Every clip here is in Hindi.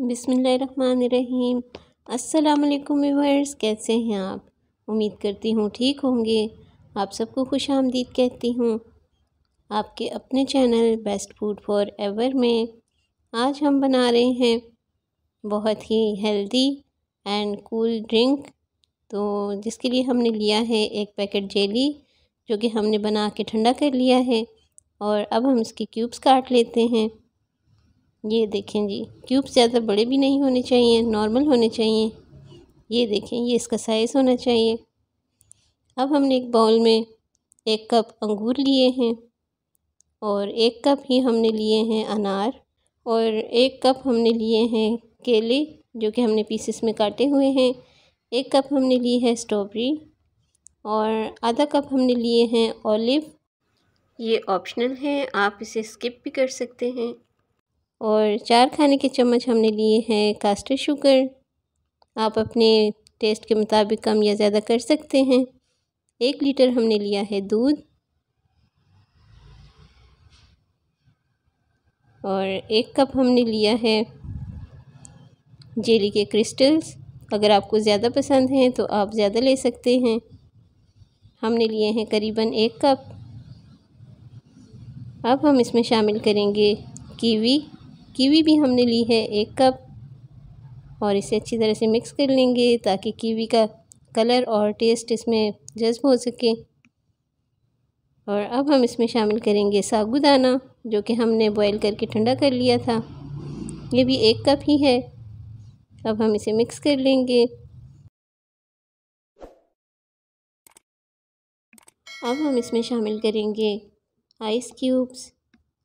बिसमीम असलकुम व्यूअर्स कैसे हैं आप उम्मीद करती हूँ ठीक होंगे आप सबको खुश आमदीद कहती हूँ आपके अपने channel best food for ever में आज हम बना रहे हैं बहुत ही हेल्दी एंड कूल ड्रिंक तो जिसके लिए हमने लिया है एक पैकेट जेली जो कि हमने बना के ठंडा कर लिया है और अब हम इसके क्यूब्स काट लेते हैं ये देखें जी क्यूब्स ज़्यादा बड़े भी नहीं होने चाहिए नॉर्मल होने चाहिए ये देखें ये इसका साइज़ होना चाहिए अब हमने एक बाउल में एक कप अंगूर लिए हैं और एक कप ही हमने लिए हैं अनार और एक कप हमने लिए हैं केले जो कि हमने पीसेस में काटे हुए हैं एक कप हमने ली है स्ट्रॉबेरी और आधा कप हमने लिए हैं ऑलिव ये ऑप्शनल है आप इसे स्किप भी कर सकते हैं और चार खाने के चम्मच हमने लिए हैं कास्टर शुगर आप अपने टेस्ट के मुताबिक कम या ज़्यादा कर सकते हैं एक लीटर हमने लिया है दूध और एक कप हमने लिया है जेली के क्रिस्टल्स अगर आपको ज़्यादा पसंद हैं तो आप ज़्यादा ले सकते हैं हमने लिए हैं करीबन एक कप अब हम इसमें शामिल करेंगे कीवी कीवी भी हमने ली है एक कप और इसे अच्छी तरह से मिक्स कर लेंगे ताकि कीवी का कलर और टेस्ट इसमें जज्ब हो सके और अब हम इसमें शामिल करेंगे सागुदाना जो कि हमने बॉईल करके ठंडा कर लिया था ये भी एक कप ही है अब हम इसे मिक्स कर लेंगे अब हम इसमें शामिल करेंगे आइस क्यूब्स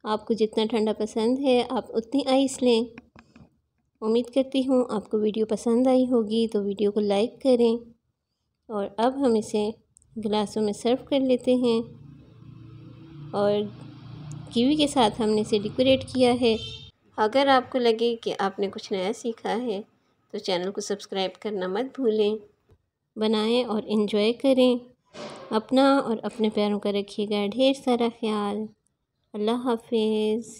आपको जितना ठंडा पसंद है आप उतनी आइस लें उम्मीद करती हूँ आपको वीडियो पसंद आई होगी तो वीडियो को लाइक करें और अब हम इसे गिलासों में सर्व कर लेते हैं और कीवी के साथ हमने इसे डेकोरेट किया है अगर आपको लगे कि आपने कुछ नया सीखा है तो चैनल को सब्सक्राइब करना मत भूलें बनाएं और इन्जॉय करें अपना और अपने प्यारों का रखिएगा ढेर सारा ख्याल अल्लाह हाफिज़